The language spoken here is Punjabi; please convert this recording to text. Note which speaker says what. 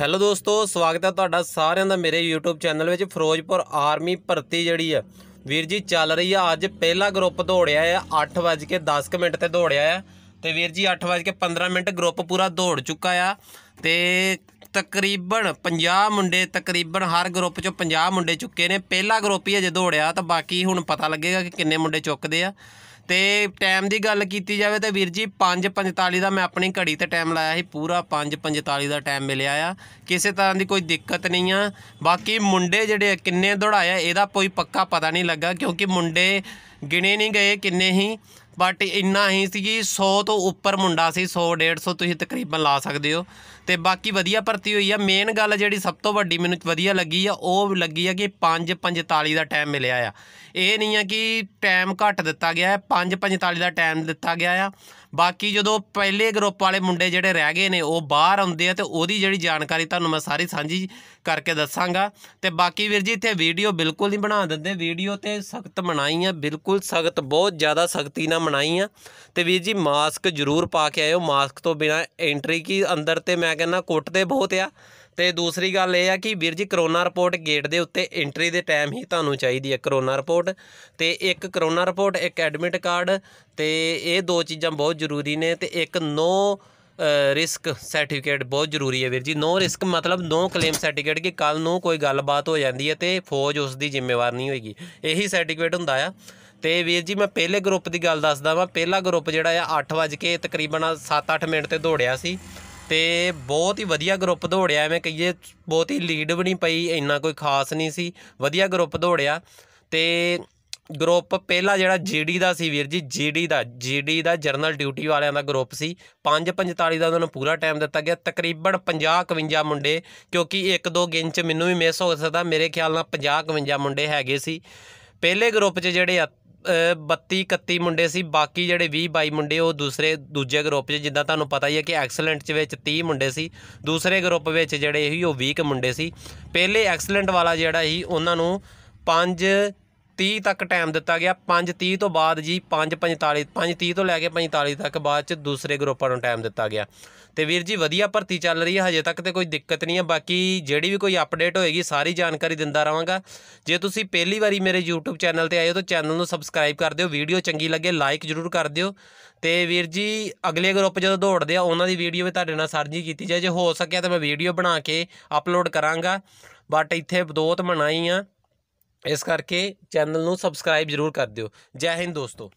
Speaker 1: ਹੈਲੋ ਦੋਸਤੋ ਸਵਾਗਤ ਹੈ ਤੁਹਾਡਾ ਸਾਰਿਆਂ ਦਾ ਮੇਰੇ YouTube ਚੈਨਲ ਵਿੱਚ ਫਿਰੋਜ਼ਪੁਰ ਆਰਮੀ ਭਰਤੀ ਜਿਹੜੀ ਆ ਵੀਰ ਜੀ ਚੱਲ ਰਹੀ ਆ ਅੱਜ ਪਹਿਲਾ ਗਰੁੱਪ ਦੌੜਿਆ ਆ 8:10 ਮਿੰਟ ਤੇ ਦੌੜਿਆ ਆ ਤੇ ਵੀਰ ਜੀ 8:15 ਮਿੰਟ ਗਰੁੱਪ ਪੂਰਾ ਦੌੜ ਚੁੱਕਾ ਆ ਤੇ ਤਕਰੀਬਨ 50 ਮੁੰਡੇ ਤਕਰੀਬਨ ਹਰ ਗਰੁੱਪ ਚੋਂ 50 ਮੁੰਡੇ ਚੁੱਕੇ ਨੇ ਪਹਿਲਾ ਗਰੁੱਪ ਹੀ ਅਜੇ ਦੌੜਿਆ ਤਾਂ ਬਾਕੀ ਹੁਣ ਪਤਾ ਲੱਗੇਗਾ ਕਿ ਕਿੰਨੇ ਮੁੰਡੇ ਚੁੱਕਦੇ ਆ ਤੇ ਟਾਈਮ ਦੀ ਗੱਲ ਕੀਤੀ ਜਾਵੇ ਤਾਂ ਵੀਰ ਜੀ 5:45 ਦਾ ਮੈਂ ਆਪਣੀ ਘੜੀ ਤੇ ਟਾਈਮ ਲਾਇਆ ਸੀ ਪੂਰਾ 5:45 ਦਾ ਟਾਈਮ ਮਿਲਿਆ ਆ ਕਿਸੇ ਤਰ੍ਹਾਂ ਦੀ ਕੋਈ ਦਿੱਕਤ ਨਹੀਂ ਆ ਬਾਕੀ ਮੁੰਡੇ ਜਿਹੜੇ ਕਿੰਨੇ ਦੌੜਾਇਆ ਇਹਦਾ ਕੋਈ ਪੱਕਾ ਪਤਾ ਨਹੀਂ ਲੱਗਾ ਕਿਉਂਕਿ ਮੁੰਡੇ ਗਿਣੇ ਨਹੀਂ ਗਏ ਕਿੰਨੇ ਹੀ ਬਟ ਇੰਨਾ ਹੀ ਸੀ ਕਿ 100 ਤੋਂ ਉੱਪਰ ਮੁੰਡਾ ਸੀ 100 150 ਤੁਸੀਂ ਤਕਰੀਬਨ ਲਾ ਸਕਦੇ ਹੋ ਤੇ ਬਾਕੀ ਵਧੀਆ ਭਰਤੀ ਹੋਈ ਆ ਮੇਨ ਗੱਲ ਜਿਹੜੀ ਸਭ ਤੋਂ ਵੱਡੀ ਮੈਨੂੰ ਵਧੀਆ ਲੱਗੀ ਆ ਉਹ ਲੱਗੀ ਆ ਕਿ 5:45 ਦਾ ਟਾਈਮ ਮਿਲਿਆ ਆ ਇਹ ਨਹੀਂ ਆ ਕਿ ਟਾਈਮ ਘੱਟ ਦਿੱਤਾ ਗਿਆ ਹੈ 5:45 ਦਾ ਟਾਈਮ ਦਿੱਤਾ ਗਿਆ ਆ ਬਾਕੀ ਜਦੋਂ ਪਹਿਲੇ ਗਰੁੱਪ ਵਾਲੇ ਮੁੰਡੇ ਜਿਹੜੇ ਰਹਿ ਗਏ ਨੇ ਉਹ ਬਾਹਰ ਆਉਂਦੇ ਆ ਤੇ ਉਹਦੀ ਜਿਹੜੀ ਜਾਣਕਾਰੀ ਤੁਹਾਨੂੰ ਮੈਂ ਸਾਰੀ ਸਾਂਝੀ ਕਰਕੇ ਦੱਸਾਂਗਾ ਤੇ ਬਾਕੀ ਵੀਰ ਜੀ ਇੱਥੇ ਵੀਡੀਓ ਬਿਲਕੁਲ ਨਹੀਂ ਬਣਾ ਦਿੰਦੇ ਵੀਡੀਓ ਤੇ ਸਖਤ ਮਨਾਈ ਆ ਬਿਲਕੁਲ ਸਖਤ ਬਹੁਤ ਜ਼ਿਆਦਾ ਸਖਤੀ ਨਾਲ ਮਨਾਈ ਆ ਤੇ ਵੀਰ ਜੀ ਮਾਸਕ ਜ਼ਰੂਰ ਪਾ ਕੇ ਆਇਓ ਮਾਸਕ ਤੋਂ ਬਿਨਾ ਐਂਟਰੀ ਕੀ ਅੰਦਰ ਤੇ ਮੈਂ ਕਹਿੰਦਾ ਕੁੱਟਦੇ ਬਹੁਤ ਆ ਤੇ ਦੂਸਰੀ ਗੱਲ ਇਹ ਆ ਕਿ ਵੀਰ ਜੀ ਕਰੋਨਾ ਰਿਪੋਰਟ ਗੇਟ ਦੇ ਉੱਤੇ ਐਂਟਰੀ ਦੇ ਟਾਈਮ ਹੀ ਤੁਹਾਨੂੰ ਚਾਹੀਦੀ ਹੈ ਕਰੋਨਾ ਰਿਪੋਰਟ ਤੇ ਇੱਕ ਕਰੋਨਾ ਰਿਪੋਰਟ ਇੱਕ ਐਡਮਿਟ ਕਾਰਡ ਤੇ ਇਹ ਦੋ ਚੀਜ਼ਾਂ ਬਹੁਤ ਜ਼ਰੂਰੀ ਨੇ ਤੇ ਇੱਕ ਨੋ ਰਿਸਕ ਸਰਟੀਫਿਕੇਟ ਬਹੁਤ ਜ਼ਰੂਰੀ ਹੈ ਵੀਰ ਜੀ ਨੋ ਰਿਸਕ ਮਤਲਬ ਨੋ ਕਲੇਮ ਸਰਟੀਫਿਕੇਟ ਕਿ ਕੱਲ ਨੂੰ ਕੋਈ ਗੱਲਬਾਤ ਹੋ ਜਾਂਦੀ ਹੈ ਤੇ ਫੌਜ ਉਸ ਦੀ ਜ਼ਿੰਮੇਵਾਰ ਨਹੀਂ ਹੋਏਗੀ ਇਹੀ ਸਰਟੀਫਿਕੇਟ ਹੁੰਦਾ ਆ ਤੇ ਵੀਰ ਜੀ ਮੈਂ ਪਹਿਲੇ ਗਰੁੱਪ ਦੀ ਗੱਲ ਦੱਸਦਾ ਵਾਂ ਪਹਿਲਾ ਗਰੁੱਪ ਜਿਹੜਾ ਆ 8 ਵਜੇ ਤਕਰੀਬਨ 7-8 ਮਿੰਟ ਤੇ ਦੌੜਿਆ ਸੀ ਤੇ ਬਹੁਤ ਹੀ ਵਧੀਆ ਗਰੁੱਪ ਦੌੜਿਆ ਐਵੇਂ ਕਹੀਏ ਬਹੁਤ ਹੀ ਲੀਡ ਵੀ ਨਹੀਂ ਪਈ ਇੰਨਾ ਕੋਈ ਖਾਸ ਨਹੀਂ ਸੀ ਵਧੀਆ ਗਰੁੱਪ ਦੌੜਿਆ ਤੇ ਗਰੁੱਪ ਪਹਿਲਾ ਜਿਹੜਾ ਜੀਡੀ ਦਾ ਸੀ ਵੀਰ ਜੀ ਜੀਡੀ ਦਾ ਜੀਡੀ ਦਾ ਜਰਨਲ ਡਿਊਟੀ ਵਾਲਿਆਂ ਦਾ ਗਰੁੱਪ ਸੀ 5:45 ਦਾ ਉਹਨਾਂ ਨੂੰ ਪੂਰਾ ਟਾਈਮ ਦਿੱਤਾ ਗਿਆ ਤਕਰੀਬਨ 50 51 ਮੁੰਡੇ ਕਿਉਂਕਿ ਇੱਕ ਦੋ ਗਿਣ ਚ ਮੈਨੂੰ ਵੀ ਮਿਸ ਹੋ ਸਕਦਾ ਮੇਰੇ ਖਿਆਲ ਨਾਲ 50 51 ਮੁੰਡੇ ਹੈਗੇ ਸੀ ਪਹਿਲੇ ਗਰੁੱਪ 'ਚ ਜਿਹੜੇ 32 31 ਮੁੰਡੇ ਸੀ ਬਾਕੀ ਜਿਹੜੇ 20 22 ਮੁੰਡੇ ਉਹ ਦੂਸਰੇ ਦੂਜੇ ਗਰੁੱਪ 'ਚ ਜਿੱਦਾਂ ਤੁਹਾਨੂੰ ਪਤਾ ਹੀ ਹੈ ਕਿ ਐਕਸਲੈਂਟ 'ਚ ਵਿੱਚ 30 ਮੁੰਡੇ ਸੀ ਦੂਸਰੇ ਗਰੁੱਪ ਵਿੱਚ ਜਿਹੜੇ ਇਹੀ ਉਹ 20 ਮੁੰਡੇ ਸੀ ਪਹਿਲੇ ਐਕਸਲੈਂਟ ਵਾਲਾ ਜਿਹੜਾ ਸੀ ਉਹਨਾਂ ਨੂੰ 5 30 ਤੱਕ ਟਾਈਮ ਦਿੱਤਾ ਗਿਆ 5:30 ਤੋਂ ਬਾਅਦ ਜੀ 5:45 5:30 ਤੋਂ ਲੈ ਕੇ 45 ਤੱਕ ਬਾਅਦ ਚ ਦੂਸਰੇ ਗਰੁੱਪਾਂ ਨੂੰ ਟਾਈਮ ਦਿੱਤਾ ਗਿਆ ਤੇ ਵੀਰ ਜੀ ਵਧੀਆ ਭਰਤੀ ਚੱਲ ਰਹੀ ਹੈ ਹਜੇ ਤੱਕ ਤੇ ਕੋਈ ਦਿੱਕਤ ਨਹੀਂ ਹੈ ਬਾਕੀ ਜਿਹੜੀ ਵੀ ਕੋਈ ਅਪਡੇਟ ਹੋਏਗੀ ਸਾਰੀ ਜਾਣਕਾਰੀ ਦਿੰਦਾ ਰਹਾਂਗਾ ਜੇ ਤੁਸੀਂ ਪਹਿਲੀ ਵਾਰੀ ਮੇਰੇ YouTube ਚੈਨਲ ਤੇ ਆਏ ਹੋ ਤਾਂ ਚੈਨਲ ਨੂੰ ਸਬਸਕ੍ਰਾਈਬ ਕਰ ਦਿਓ ਵੀਡੀਓ ਚੰਗੀ ਲੱਗੇ ਲਾਈਕ ਜ਼ਰੂਰ ਕਰ ਦਿਓ ਤੇ ਵੀਰ ਜੀ ਅਗਲੇ ਗਰੁੱਪ ਜਦੋਂ ਦੌੜਦੇ ਆ ਉਹਨਾਂ ਦੀ ਵੀਡੀਓ ਵੀ ਤੁਹਾਡੇ ਨਾਲ ਸਾਂਝੀ ਕੀਤੀ ਜਾਏ ਜੇ ਹੋ ਸਕਿਆ ਤਾਂ ਮੈਂ ਵੀਡੀਓ ਬਣਾ ਕੇ ਅਪਲੋਡ ਕਰਾਂਗਾ ਬਟ ਇੱਥੇ ਬਦੋਤ ਤਮਣਾ ਆ ਇਸ ਕਰਕੇ ਚੈਨਲ ਨੂੰ ਸਬਸਕ੍ਰਾਈਬ ਜ਼ਰੂਰ ਕਰ ਦਿਓ ਜੈ ਹਿੰਦ ਦੋਸਤੋ